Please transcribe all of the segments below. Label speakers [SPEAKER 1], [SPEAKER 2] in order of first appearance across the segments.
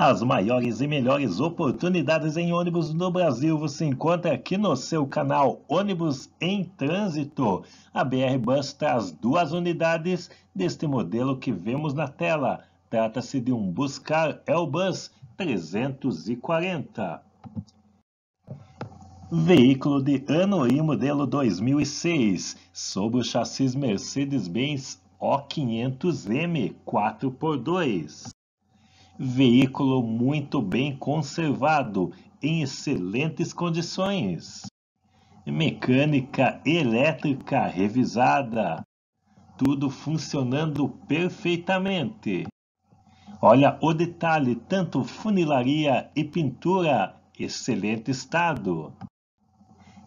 [SPEAKER 1] As maiores e melhores oportunidades em ônibus no Brasil você encontra aqui no seu canal Ônibus em Trânsito. A BR Bus traz duas unidades deste modelo que vemos na tela. Trata-se de um Buscar Elbus 340. Veículo de ano e modelo 2006, sob o chassis Mercedes-Benz O500M 4x2. Veículo muito bem conservado, em excelentes condições. Mecânica elétrica revisada. Tudo funcionando perfeitamente. Olha o detalhe, tanto funilaria e pintura, excelente estado.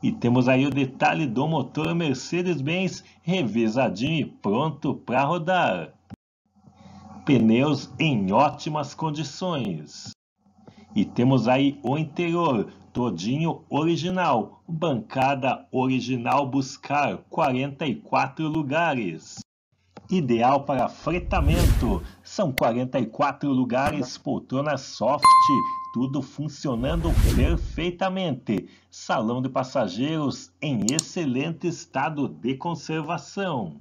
[SPEAKER 1] E temos aí o detalhe do motor Mercedes-Benz revisadinho e pronto para rodar pneus em ótimas condições. E temos aí o interior, todinho original, bancada original buscar 44 lugares. Ideal para fretamento, são 44 lugares, poltrona soft, tudo funcionando perfeitamente. Salão de passageiros em excelente estado de conservação.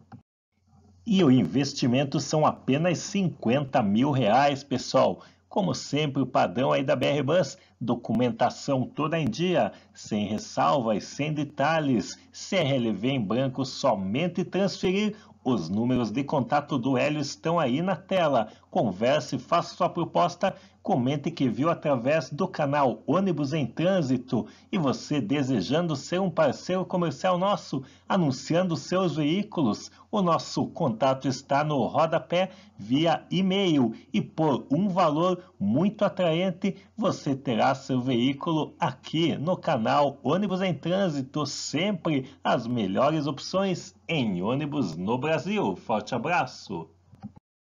[SPEAKER 1] E o investimento são apenas 50 mil reais, pessoal. Como sempre, o padrão aí da BR Bus, documentação toda em dia, sem ressalvas, sem detalhes, CRLV em branco, somente transferir. Os números de contato do Hélio estão aí na tela. Converse, faça sua proposta, comente que viu através do canal Ônibus em Trânsito e você desejando ser um parceiro comercial nosso, anunciando seus veículos. O nosso contato está no rodapé via e-mail e por um valor muito atraente você terá seu veículo aqui no canal Ônibus em Trânsito, sempre as melhores opções em ônibus no Brasil. Forte abraço!